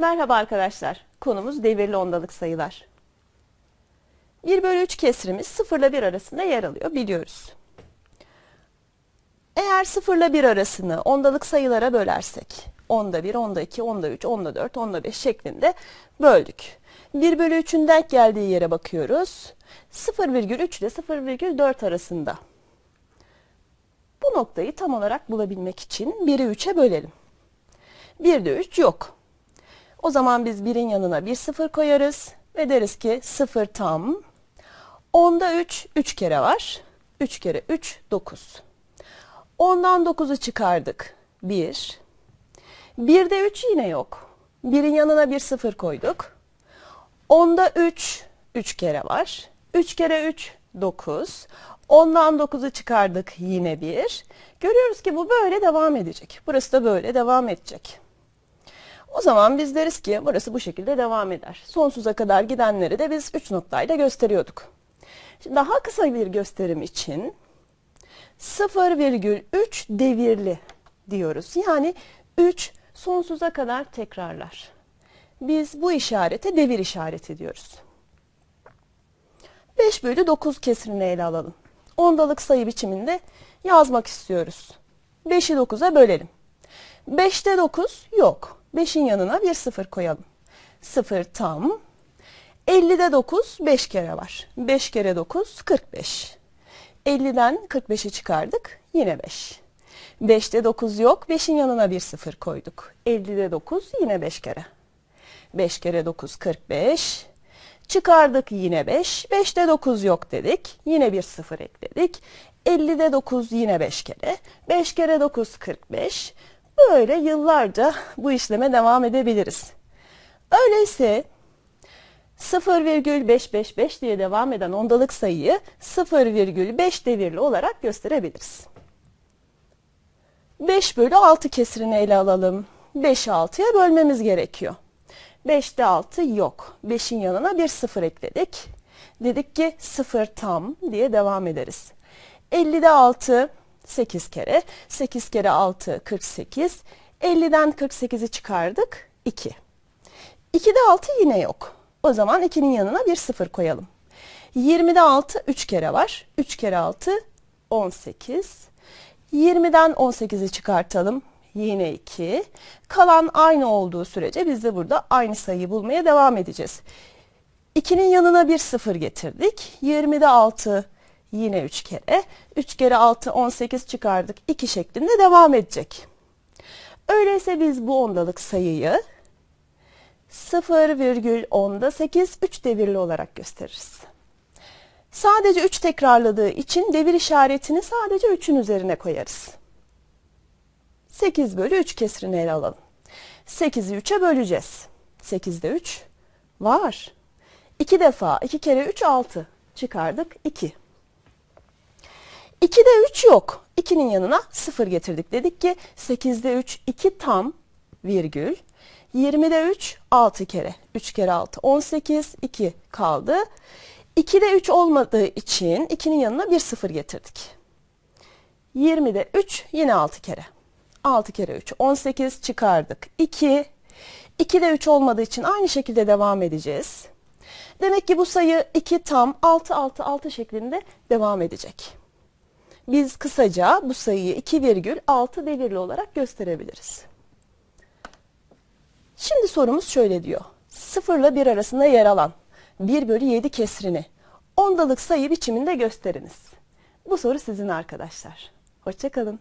Merhaba arkadaşlar. Konumuz devirli ondalık sayılar. 1 bölü 3 kesrimiz 0 ile 1 arasında yer alıyor biliyoruz. Eğer 0 ile 1 arasını ondalık sayılara bölersek onda 1, onda 2, onda 3, onda 4, onda 5 şeklinde böldük. 1 bölü 3'ün denk geldiği yere bakıyoruz. 0,3 ile 0,4 arasında. Bu noktayı tam olarak bulabilmek için 1'i 3'e bölelim. 1'de 3 yok. O zaman biz birin yanına bir sıfır koyarız ve deriz ki sıfır tam. 10'da 3, 3 kere var. 3 kere 3, 9. 10'dan 9'u çıkardık. 1. 1'de 3 yine yok. Birin yanına bir sıfır koyduk. 10'da 3, 3 kere var. 3 kere 3, 9. 10'dan 9'u çıkardık yine 1. Görüyoruz ki bu böyle devam edecek. Burası da böyle devam edecek. O zaman biz deriz ki burası bu şekilde devam eder. Sonsuza kadar gidenleri de biz 3 noktayla gösteriyorduk. Şimdi daha kısa bir gösterim için 0,3 devirli diyoruz. Yani 3 sonsuza kadar tekrarlar. Biz bu işarete devir işareti diyoruz. 5 bölü 9 kesirini ele alalım. Ondalık sayı biçiminde yazmak istiyoruz. 5'i 9'a bölelim. 5'te 9 yok. 5'in yanına bir sıfır koyalım. Sıfır tam. 50'de 9 5 kere var. 5 kere 9 45. 50'den 45'i çıkardık yine 5. 5'te 9 yok 5'in yanına bir sıfır koyduk. 50'de 9 yine 5 kere. 5 kere 9 45. Çıkardık yine 5. 5'te 9 yok dedik. Yine bir sıfır ekledik. 50'de 9 yine 5 kere. 5 kere 9 45. Böyle yıllarca bu işleme devam edebiliriz. Öyleyse 0,555 diye devam eden ondalık sayıyı 0,5 devirli olarak gösterebiliriz. 5 bölü 6 kesirini ele alalım. 5'i 6'ya bölmemiz gerekiyor. 5'te 6 yok. 5'in yanına bir 0 ekledik. Dedik ki 0 tam diye devam ederiz. 50'de 6 8 kere. 8 kere 6 48. 50'den 48'i çıkardık 2. 2'de 6 yine yok. O zaman 2'nin yanına bir 0 koyalım. 20'de 6 3 kere var. 3 kere 6 18. 20'den 18'i çıkartalım. Yine 2. Kalan aynı olduğu sürece biz de burada aynı sayıyı bulmaya devam edeceğiz. 2'nin yanına bir 0 getirdik. 20'de 6 Yine 3 kere. 3 kere 6 18 çıkardık. 2 şeklinde devam edecek. Öyleyse biz bu ondalık sayıyı 0,10'da 8 3 devirli olarak gösteririz. Sadece 3 tekrarladığı için devir işaretini sadece 3'ün üzerine koyarız. 8 bölü 3 kesrini ele alalım. 8'i 3'e böleceğiz. 8'de 3 var. 2 defa 2 kere 3 6 çıkardık 2. 2'de 3 yok. 2'nin yanına 0 getirdik. Dedik ki 8'de 3 2 tam virgül. 20'de 3 6 kere. 3 kere 6 18 2 kaldı. 2'de 3 olmadığı için 2'nin yanına bir 0 getirdik. 20'de 3 yine 6 kere. 6 kere 3 18 çıkardık. 2 2'de 3 olmadığı için aynı şekilde devam edeceğiz. Demek ki bu sayı 2 tam 6 6 6 şeklinde devam edecek biz kısaca bu sayıyı 2,6 devirli olarak gösterebiliriz. Şimdi sorumuz şöyle diyor. 0 ile 1 arasında yer alan 1 bölü 7 kesrini ondalık sayı biçiminde gösteriniz. Bu soru sizin arkadaşlar. Hoşçakalın.